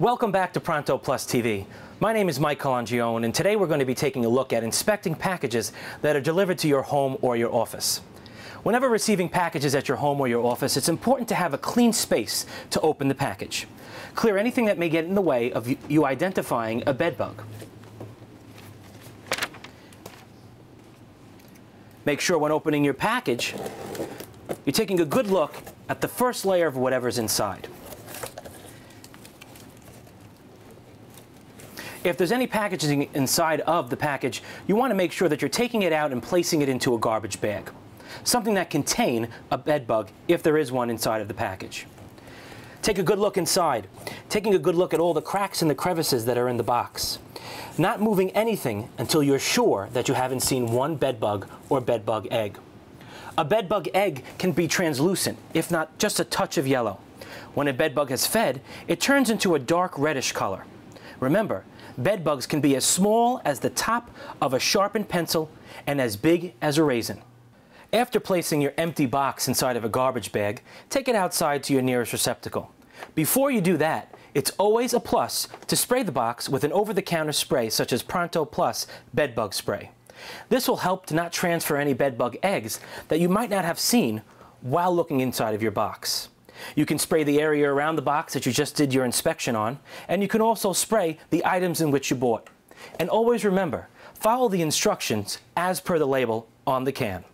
Welcome back to Pronto Plus TV. My name is Mike Colangione, and today we're going to be taking a look at inspecting packages that are delivered to your home or your office. Whenever receiving packages at your home or your office, it's important to have a clean space to open the package. Clear anything that may get in the way of you identifying a bedbug. Make sure when opening your package, you're taking a good look at the first layer of whatever's inside. If there's any packaging inside of the package, you want to make sure that you're taking it out and placing it into a garbage bag, something that contain a bed bug if there is one inside of the package. Take a good look inside, taking a good look at all the cracks and the crevices that are in the box. Not moving anything until you're sure that you haven't seen one bed bug or bed bug egg. A bedbug egg can be translucent, if not just a touch of yellow. When a bedbug has fed, it turns into a dark reddish color. Remember, bed bugs can be as small as the top of a sharpened pencil and as big as a raisin. After placing your empty box inside of a garbage bag, take it outside to your nearest receptacle. Before you do that, it's always a plus to spray the box with an over-the-counter spray such as Pronto Plus bedbug spray. This will help to not transfer any bedbug eggs that you might not have seen while looking inside of your box. You can spray the area around the box that you just did your inspection on, and you can also spray the items in which you bought. And always remember, follow the instructions as per the label on the can.